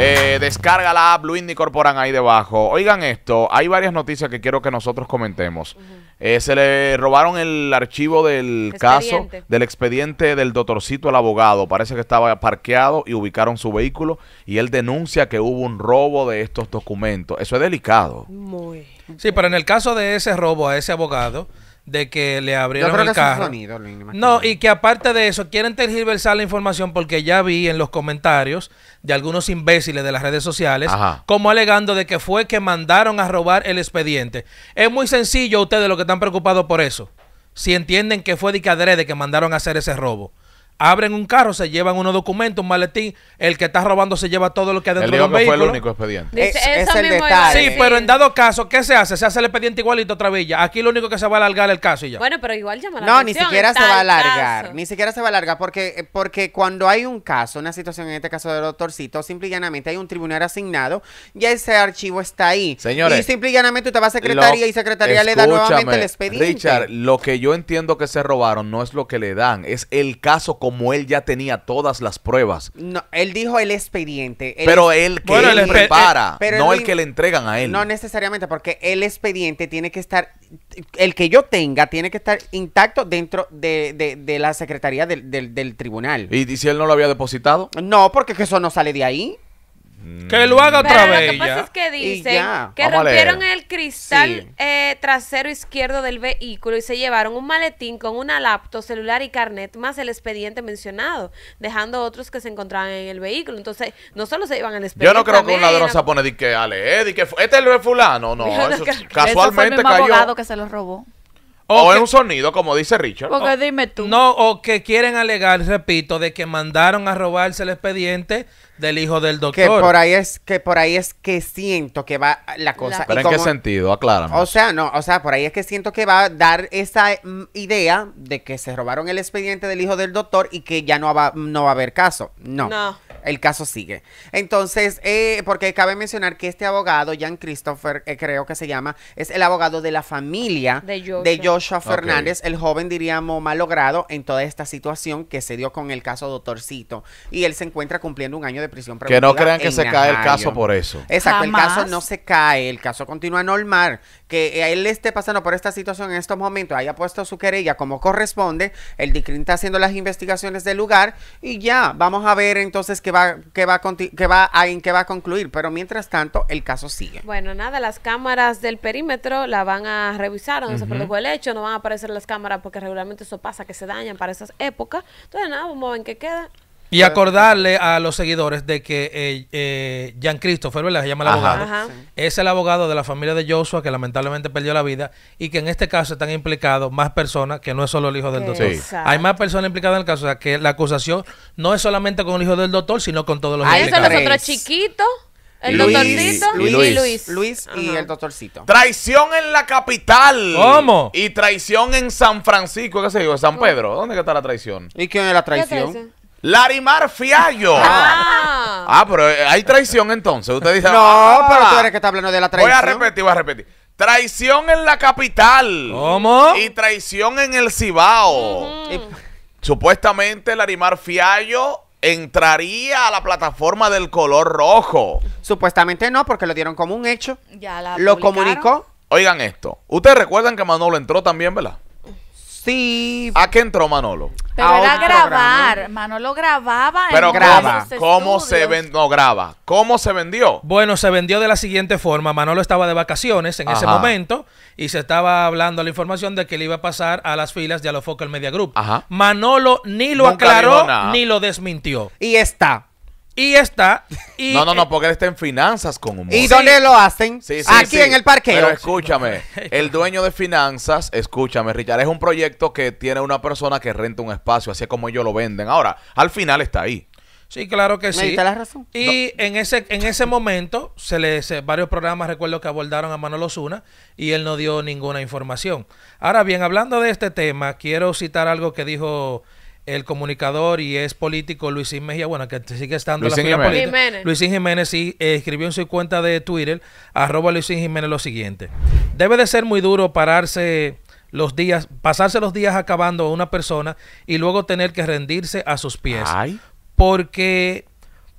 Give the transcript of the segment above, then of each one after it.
Eh, descarga la app Luis Corporan ahí debajo. Oigan esto, hay varias noticias que quiero que nosotros comentemos. Eh, se le robaron el archivo del caso, del expediente del doctorcito, al abogado. Parece que estaba parqueado y ubicaron su vehículo y él denuncia que hubo un robo de estos documentos. Eso es delicado. Sí, pero en el caso de ese robo a ese abogado, de que le abrieron el no, y que aparte de eso, quieren tergiversar la información porque ya vi en los comentarios de algunos imbéciles de las redes sociales como alegando de que fue que mandaron a robar el expediente. Es muy sencillo ustedes los que están preocupados por eso. Si entienden que fue de que que mandaron a hacer ese robo abren un carro, se llevan unos documentos, un maletín, el que está robando se lleva todo lo que hay dentro del vehículo. fue el único expediente. Es, es, el detalle. Sí, pero en dado caso, ¿qué se hace? Se hace el expediente igualito otra vez Aquí lo único que se va a alargar el caso y ya. Bueno, pero igual llama la No, ni siquiera se va a alargar, ni siquiera se va a alargar porque eh, porque cuando hay un caso, una situación en este caso del doctorcito, simple y llanamente hay un tribunal asignado, y ese archivo está ahí. Señores. Y simple y llanamente usted va a secretaría y secretaría le da nuevamente el expediente. Richard, lo que yo entiendo que se robaron no es lo que le dan, es el caso con como él ya tenía todas las pruebas. No, él dijo el expediente. pero él que eh, lo prepara, no el, que le entregan a él. No necesariamente, porque el expediente tiene que estar, el que yo tenga tiene que estar intacto dentro de, de, la secretaría del, del, tribunal. ¿Y si él no lo había depositado? No, porque eso no sale de ahí. Mm. Que lo haga otra vez. Lo que pasa es que dicen que rompieron el cristal eh, trasero izquierdo del vehículo y se llevaron un maletín con una laptop, celular y carnet, más el expediente mencionado, dejando otros que se encontraban en el vehículo. Entonces, no solo se iban al expediente. Yo no creo que un ladrón se pone de que Ale, eh, que este es el fulano. No, eso, casualmente el que se lo robó. O, un sonido, como dice Richard. dime tú. No, o que quieren alegar, repito, de que mandaron a robarse el expediente del hijo del doctor. Que por ahí es que por ahí es que siento que va la cosa. ¿Pero en qué sentido? Aclárame. O sea, no, o sea, por ahí es que siento que va a dar esa mm, idea de que se robaron el expediente del hijo del doctor y que ya no va, no va a haber caso. No. No el caso sigue. Entonces, eh, porque cabe mencionar que este abogado, Jan Christopher, eh, creo que se llama, es el abogado de la familia de Joshua, Fernández, el joven, diríamos, malogrado en toda esta situación que se dio con el caso Doctorcito. Y él se encuentra cumpliendo un año de prisión preventiva. Que no crean que se cae el caso por eso. Exacto, el caso no se cae, el caso continúa normal. Que eh, él esté pasando por esta situación en estos momentos, haya puesto su querella como corresponde, el DICRIN está haciendo las investigaciones del lugar y ya, vamos a ver entonces qué que va, que va, que va, a, en que va a concluir, pero mientras tanto el caso sigue. Bueno, nada, las cámaras del perímetro la van a revisar, donde se produjo el hecho, no van a aparecer las cámaras porque regularmente eso pasa, que se dañan para esas épocas. Entonces, nada, vamos a ver en qué queda. Y acordarle a los seguidores de que eh, eh Jean Christopher, ¿verdad? Se llama el abogado. Es el abogado de la familia de Joshua que lamentablemente perdió la vida y que en este caso están implicados más personas que no es solo el hijo del doctor. Hay más personas implicadas en el caso. O sea, que la acusación no es solamente con el hijo del doctor, sino con todos los Ahí están los otros chiquitos. El doctorcito y Luis. Luis y el doctorcito. Traición en la capital. ¿Cómo? Y traición en San Francisco, qué se yo, San Pedro. ¿Dónde está la traición? ¿Y quién es la traición? Larimar Fiallo. Ah. ah pero eh, hay traición entonces. Usted dice. No, ah, pero tú eres que está hablando de la traición. Voy a repetir, voy a repetir. Traición en la capital. ¿Cómo? Y traición en el Cibao. Supuestamente Larimar Fiallo entraría a la plataforma del color rojo. Supuestamente no, porque lo dieron como un hecho. Ya la Lo comunicó. Oigan esto. Ustedes recuerdan que Manolo entró también, ¿verdad? ¿A qué entró Manolo? Pero era grabar. Manolo grababa. Pero graba. ¿Cómo se vendió? graba. ¿Cómo se vendió? Bueno, se vendió de la siguiente forma. Manolo estaba de vacaciones en ese momento y se estaba hablando la información de que le iba a pasar a las filas de el Media Group. Manolo ni lo aclaró ni lo desmintió. Y está. Y está. Y, no, no, no, eh, porque él está en finanzas con humor. ¿Y dónde lo hacen? Aquí en el parque Pero escúchame, el dueño de finanzas, escúchame, Richard, es un proyecto que tiene una persona que renta un espacio, así como ellos lo venden. Ahora, al final está ahí. Sí, claro que sí. La razón? Y en ese en ese momento se le varios programas recuerdo que abordaron a Manolo Osuna y él no dio ninguna información. Ahora bien, hablando de este tema, quiero citar algo que dijo el comunicador y es político Luisín Mejía, bueno, que sigue estando la Jiménez. política. Jiménez sí, escribió en su cuenta de Twitter, arroba Luisín Jiménez lo siguiente. Debe de ser muy duro pararse los días, pasarse los días acabando a una persona y luego tener que rendirse a sus pies. Ay. Porque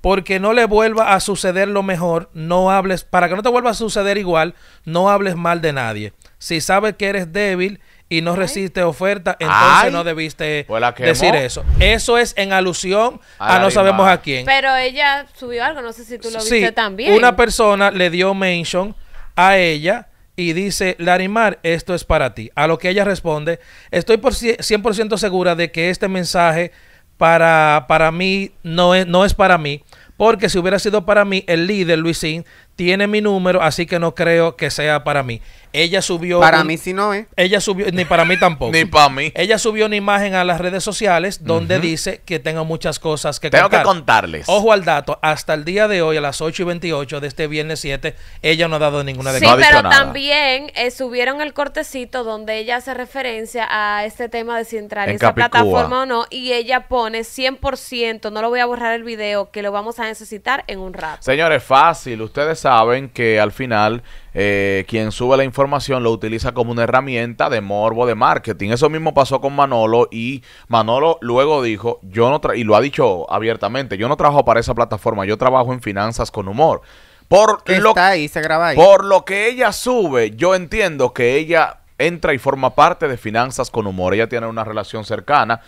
porque no le vuelva a suceder lo mejor, no hables, para que no te vuelva a suceder igual, no hables mal de nadie. Si sabes que eres débil y no resiste oferta, entonces no debiste decir eso. Eso es en alusión a, no sabemos a quién. Pero ella subió algo, no sé si tú lo viste también. Una persona le dio mention a ella y dice, Larimar, esto es para ti. A lo que ella responde, estoy por 100% segura de que este mensaje para, para mí no es, no es para mí, porque si hubiera sido para mí, el líder Luisín tiene mi número, así que no creo que sea para mí. Ella subió. Para mí, si no es. Eh. Ella subió, ni para mí tampoco. ni para mí. Ella subió una imagen a las redes sociales donde dice que tengo muchas cosas que tengo Tengo que contarles. Ojo al dato, hasta el día de hoy, a las 8 y 28 de este viernes 7, ella no ha dado ninguna declaración. Sí, pero también eh, subieron el cortecito donde ella hace referencia a este tema de si entrar en, esa plataforma o no, y ella pone 100%, no lo voy a borrar el video, que lo vamos a necesitar en un rato. Señores, fácil, ustedes saben saben que al final eh, quien sube la información lo utiliza como una herramienta de morbo, de marketing. Eso mismo pasó con Manolo y Manolo luego dijo, yo no y lo ha dicho abiertamente, yo no trabajo para esa plataforma, yo trabajo en finanzas con humor. Por lo, está ahí, se graba ahí. Por lo que ella sube, yo entiendo que ella entra y forma parte de finanzas con humor. Ella tiene una relación cercana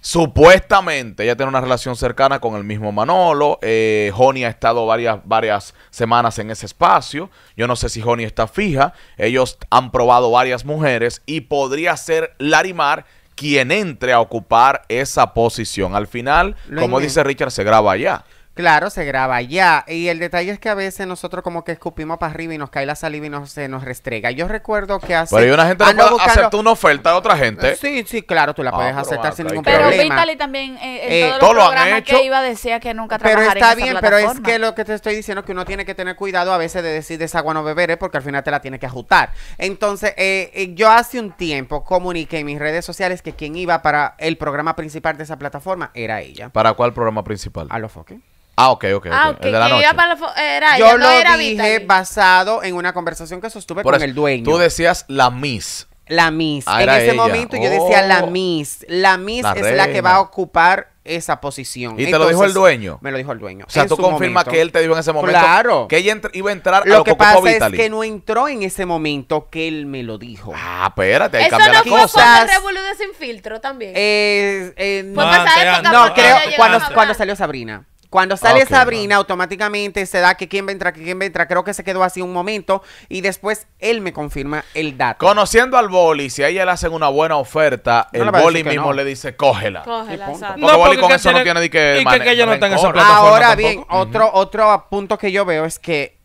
Supuestamente ella tiene una relación cercana con el mismo Manolo. Eh, Joni ha estado varias, varias semanas en ese espacio. Yo no sé si Joni está fija. Ellos han probado varias mujeres y podría ser Larimar quien entre a ocupar esa posición. Al final, como dice Richard, se graba allá. Claro, se graba ya. Y el detalle es que a veces nosotros como que escupimos para arriba y nos cae la saliva y nos, se nos restrega. Yo recuerdo que hace... Pero hay una gente que ah, no hacer una oferta de otra gente. Sí, sí, claro, tú la ah, puedes aceptar sin ningún problema. Pero Vitaly también, eh, en eh, todos programas lo que iba decía que nunca Pero está bien, pero es que lo que te estoy diciendo es que uno tiene que tener cuidado a veces de decir desagua no beberé porque al final te la tiene que ajustar. Entonces, eh, yo hace un tiempo comuniqué en mis redes sociales que quien iba para el programa principal de esa plataforma era ella. ¿Para cuál programa principal? A los foques. Ah, ok, ok. okay. Yo lo dije basado en una conversación que sostuve con el dueño. Tú decías la Miss. La Miss. Ah, en ese momento yo decía la oh. Miss. La Miss es la que va a ocupar esa posición. ¿Y te lo dijo el dueño? Me lo dijo el dueño. O sea, tú confirmas que él te dijo en ese momento claro. que ella iba a entrar lo a lo que, pasa es que no entró en ese momento que él me lo dijo. Ah, espérate, Eso no la fue cuando el Sin Filtro también. Eh, no, no, creo cuando salió Sabrina. Cuando sale ah, Sabrina, automáticamente se da que quién vendrá que quién va Creo que se quedó así un momento y después él me confirma el dato. Conociendo al boli, si a ella le hacen una buena oferta, el boli mismo le dice cógela. Cógela, no, boli con eso no tiene ni que. Y que, ella no plataforma. Ahora bien, otro, otro punto que yo veo es que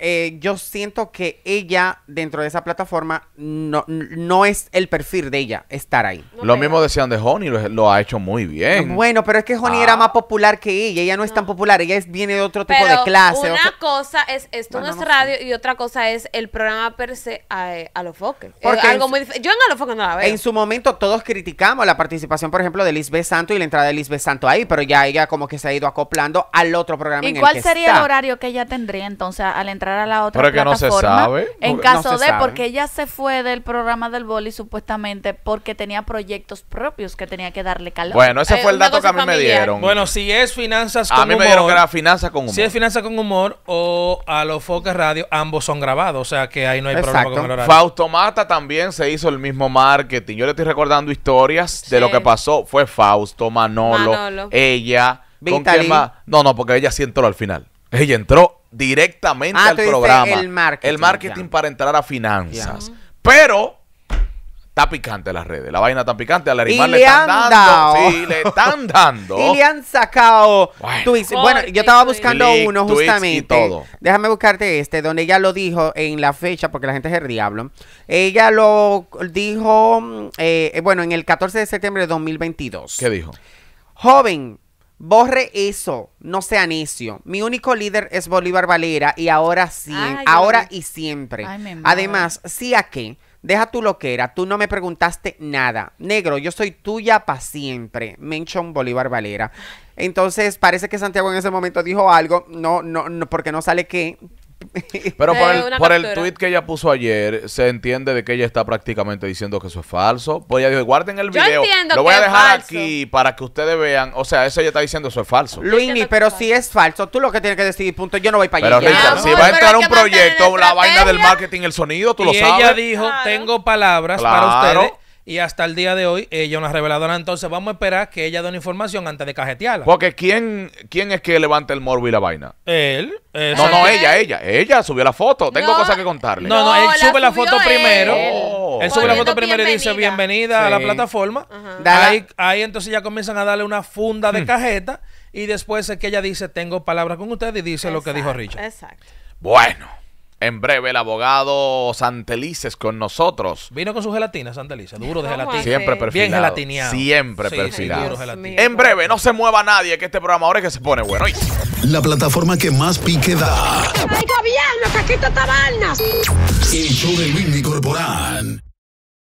eh, yo siento que ella dentro de esa plataforma no, no es el perfil de ella estar ahí. lo mismo decían de Honey, lo, ha hecho muy bien. Bueno, pero es que Honey era ah. más popular que ella, ella no es tan popular, ella viene de otro tipo de clase. Una cosa es esto no es radio y otra cosa es el programa per se a, eh, los foques. Porque algo muy yo en a los foques no la veo. En su momento todos criticamos la participación, por ejemplo, de Lisbeth Santo y la entrada de Lisbeth Santo ahí, pero ya ella como que se ha ido acoplando al otro programa. ¿Y cuál sería el horario que ella tendría entonces? al entrar a la otra Pero plataforma. Que no se sabe. En caso de, porque ella se fue del programa del boli supuestamente porque tenía proyectos propios que tenía que darle calor. Bueno, ese eh, fue el dato que a mí me dieron. Bueno, si es finanzas con humor. A mí me dieron que era finanzas con humor. Si es finanzas con humor o a los Focas Radio, ambos son grabados. O sea que ahí no hay problema con el horario. Fausto Mata también se hizo el mismo marketing. Yo le estoy recordando historias de lo que pasó. Fue Fausto, Manolo, ella. ¿Con No, no, porque ella siento al final. Ella entró directamente ah, al programa. El marketing, el marketing para entrar a finanzas. Pero está picante las redes. La vaina está picante. Al Arimar le, están dando. Sí, le están dando. y le han sacado bueno, yo estaba buscando uno justamente. Déjame buscarte este, donde ella lo dijo en la fecha, porque la gente es el Ella lo dijo, mm, eh, eh, bueno, en el 14 de septiembre de 2022. ¿Qué dijo? Joven, Borre eso, no sea necio. Mi único líder es Bolívar Valera y ahora sí, ahora y siempre. Además, sí a qué. Deja tu loquera, tú no me preguntaste nada. Negro, yo soy tuya para siempre. Mention Bolívar Valera. Entonces, parece que Santiago en ese momento dijo algo, no, no, no, porque no sale que Pero por eh, el, por el tweet que ella puso ayer, se entiende de que ella está prácticamente diciendo que eso es falso. Pues ella dijo, guarden el video. lo voy a dejar aquí para que ustedes vean. O sea, eso ella está diciendo eso es falso. Luini, pero si es falso, tú lo que tienes que decidir, punto. Yo no voy para allá. Pero si va a entrar un proyecto, la vaina del marketing, el sonido, tú lo sabes. ella dijo, tengo palabras para ustedes y hasta el día de hoy ella ha revelado nada. Entonces vamos a esperar que ella dé una información antes de cajetearla. Porque ¿quién, quién es que levanta el morbo y la vaina? Él. no, no, ella, ella. Ella subió la foto. Tengo cosas que contarle. No, no, él sube la foto primero. Oh. Él sube la foto primero y dice bienvenida a la plataforma. ahí, entonces ya comienzan a darle una funda de hmm. cajeta y después es que ella dice tengo palabras con usted y dice lo que dijo Richard. Exacto. Bueno. En breve, el abogado Santelices con nosotros. Vino con su gelatina, Santelices, duro de gelatina. Siempre perfilado. Bien gelatineado. Siempre sí, perfilado. en breve, no se mueva nadie, que este programa ahora es que se pone bueno. La plataforma que más pique da. ¡Ay, gobierno, El show de Corporán.